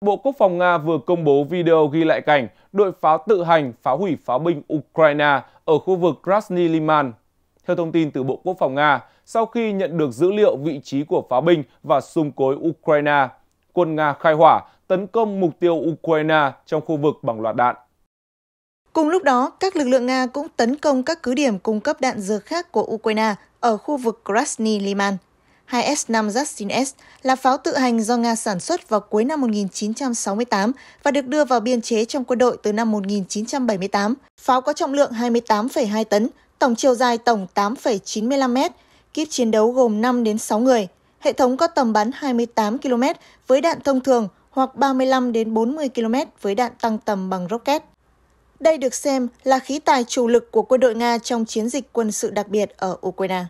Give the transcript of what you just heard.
Bộ Quốc phòng Nga vừa công bố video ghi lại cảnh đội pháo tự hành phá hủy pháo binh Ukraine ở khu vực Krasny Liman. Theo thông tin từ Bộ Quốc phòng Nga, sau khi nhận được dữ liệu vị trí của pháo binh và xung cối Ukraine, quân Nga khai hỏa tấn công mục tiêu Ukraine trong khu vực bằng loạt đạn. Cùng lúc đó, các lực lượng Nga cũng tấn công các cứ điểm cung cấp đạn dược khác của Ukraine ở khu vực Krasny Liman. 2S5 Zastin S là pháo tự hành do Nga sản xuất vào cuối năm 1968 và được đưa vào biên chế trong quân đội từ năm 1978. Pháo có trọng lượng 28,2 tấn, tổng chiều dài tổng 8,95 m, kíp chiến đấu gồm 5 đến 6 người. Hệ thống có tầm bắn 28 km với đạn thông thường hoặc 35 đến 40 km với đạn tăng tầm bằng rocket. Đây được xem là khí tài chủ lực của quân đội Nga trong chiến dịch quân sự đặc biệt ở Ukraine.